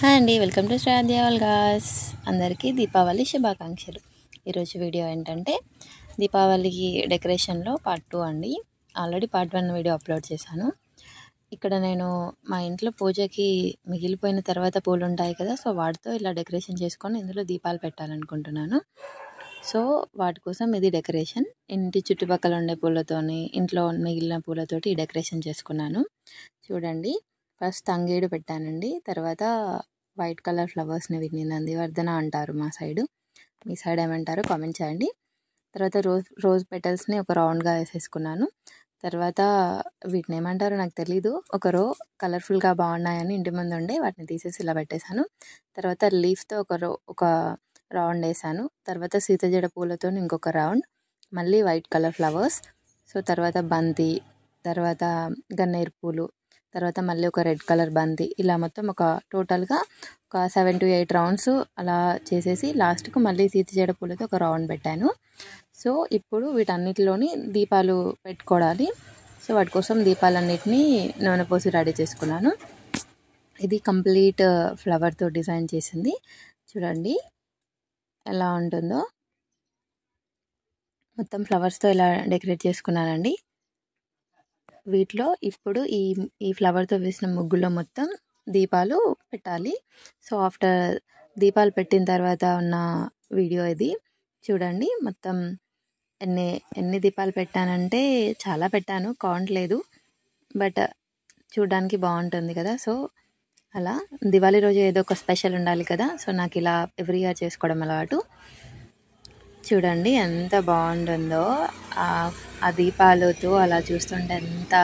hi అండి welcome to శ్రాధ్యావల్ gas అందరికీ దీపావళి శుభాకాంక్షలు ఈరోజు వీడియో ఏంటంటే దీపావళికి డెకరేషన్లో పార్ట్ టూ అండి already part one video upload చేశాను ఇక్కడ నేను మా ఇంట్లో పూజకి మిగిలిపోయిన తర్వాత పూలు ఉంటాయి కదా సో వాటితో ఇలా డెకరేషన్ చేసుకొని ఇందులో దీపాలు పెట్టాలనుకుంటున్నాను సో వాటి కోసం ఇది డెకరేషన్ ఇంటి చుట్టుపక్కల ఉండే పూలతోని ఇంట్లో మిగిలిన పూలతోటి డెకరేషన్ చేసుకున్నాను చూడండి ఫస్ట్ తంగేడు పెట్టానండి తర్వాత వైట్ కలర్ ఫ్లవర్స్ని వీటిని నందివర్ధన అంటారు మా సైడు మీ సైడ్ ఏమంటారు కామెంట్ చేయండి తర్వాత రోజ్ రోజ్ పెటల్స్ని ఒక రౌండ్గా వేసేసుకున్నాను తర్వాత వీటిని ఏమంటారో నాకు తెలీదు ఒక రో కలర్ఫుల్గా బాగున్నాయని ఇంటి ముందు ఉండే వాటిని తీసేసి ఇలా పెట్టేశాను తర్వాత లీఫ్తో ఒక రో ఒక రౌండ్ వేసాను తర్వాత సీతజడ పూలతో ఇంకొక రౌండ్ మళ్ళీ వైట్ కలర్ ఫ్లవర్స్ సో తర్వాత బంతి తర్వాత గన్నేరు పూలు తర్వాత మళ్ళీ ఒక రెడ్ కలర్ బంతి ఇలా మొత్తం ఒక టోటల్గా ఒక సెవెన్ టు ఎయిట్ రౌండ్స్ అలా చేసేసి లాస్ట్కు మళ్ళీ సీతిచేడ పూలతో ఒక రౌండ్ పెట్టాను సో ఇప్పుడు వీటన్నిటిలోని దీపాలు పెట్టుకోవాలి సో వాటి కోసం దీపాలన్నిటినీ నూనె పోసి రెడీ చేసుకున్నాను ఇది కంప్లీట్ ఫ్లవర్తో డిజైన్ చేసింది చూడండి ఎలా ఉంటుందో మొత్తం ఫ్లవర్స్తో ఇలా డెకరేట్ చేసుకున్నానండి వీటిలో ఇప్పుడు ఈ ఈ ఫ్లవర్తో వేసిన ముగ్గులో మొత్తం దీపాలు పెట్టాలి సో ఆఫ్టర్ దీపాలు పెట్టిన తర్వాత ఉన్న వీడియో ఇది చూడండి మొత్తం ఎన్ని ఎన్ని దీపాలు పెట్టానంటే చాలా పెట్టాను కౌంట్ లేదు బట్ చూడడానికి బాగుంటుంది కదా సో అలా దివాళీ రోజు ఏదో ఒక స్పెషల్ ఉండాలి కదా సో నాకు ఇలా ఎవ్రీ ఇయర్ చేసుకోవడం అలవాటు చూడండి ఎంత బాగుంటుందో ఆ దీపాలతో అలా చూస్తుంటే ఎంత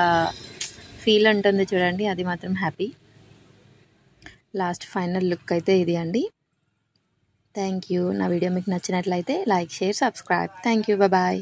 ఫీల్ ఉంటుంది చూడండి అది మాత్రం హ్యాపీ లాస్ట్ ఫైనల్ లుక్ అయితే ఇది అండి థ్యాంక్ యూ నా వీడియో మీకు నచ్చినట్లయితే like share subscribe thank you bye